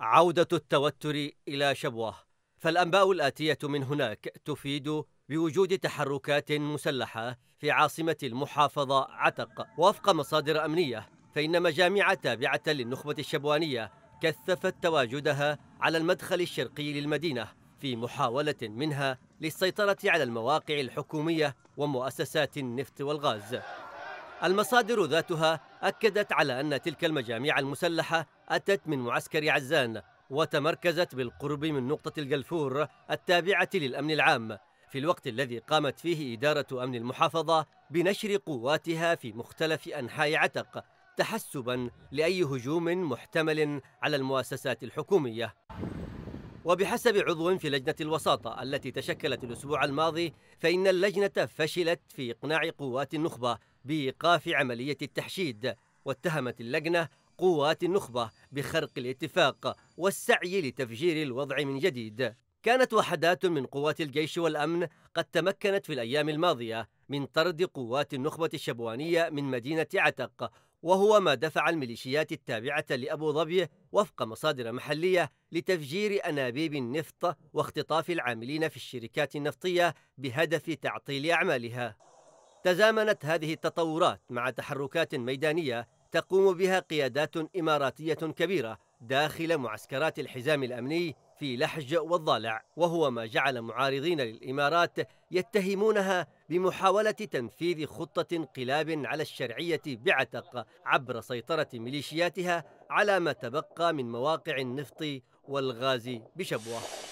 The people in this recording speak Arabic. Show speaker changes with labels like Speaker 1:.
Speaker 1: عودة التوتر إلى شبوه فالأنباء الآتية من هناك تفيد بوجود تحركات مسلحة في عاصمة المحافظة عتق وفق مصادر أمنية فإن مجاميع تابعة للنخبة الشبوانية كثفت تواجدها على المدخل الشرقي للمدينة في محاولة منها للسيطرة على المواقع الحكومية ومؤسسات النفط والغاز المصادر ذاتها أكدت على أن تلك المجاميع المسلحة أتت من معسكر عزان وتمركزت بالقرب من نقطة الجلفور التابعة للأمن العام في الوقت الذي قامت فيه إدارة أمن المحافظة بنشر قواتها في مختلف أنحاء عتق تحسبا لأي هجوم محتمل على المؤسسات الحكومية وبحسب عضو في لجنة الوساطة التي تشكلت الأسبوع الماضي فإن اللجنة فشلت في إقناع قوات النخبة بايقاف عمليه التحشيد واتهمت اللجنه قوات النخبه بخرق الاتفاق والسعي لتفجير الوضع من جديد كانت وحدات من قوات الجيش والامن قد تمكنت في الايام الماضيه من طرد قوات النخبه الشبوانيه من مدينه عتق وهو ما دفع الميليشيات التابعة لأبو ظبي وفق مصادر محلية لتفجير أنابيب النفط واختطاف العاملين في الشركات النفطية بهدف تعطيل أعمالها تزامنت هذه التطورات مع تحركات ميدانية تقوم بها قيادات إماراتية كبيرة داخل معسكرات الحزام الأمني في لحج والضالع وهو ما جعل معارضين للإمارات يتهمونها بمحاولة تنفيذ خطة انقلاب على الشرعية بعتق عبر سيطرة ميليشياتها على ما تبقى من مواقع النفط والغاز بشبوه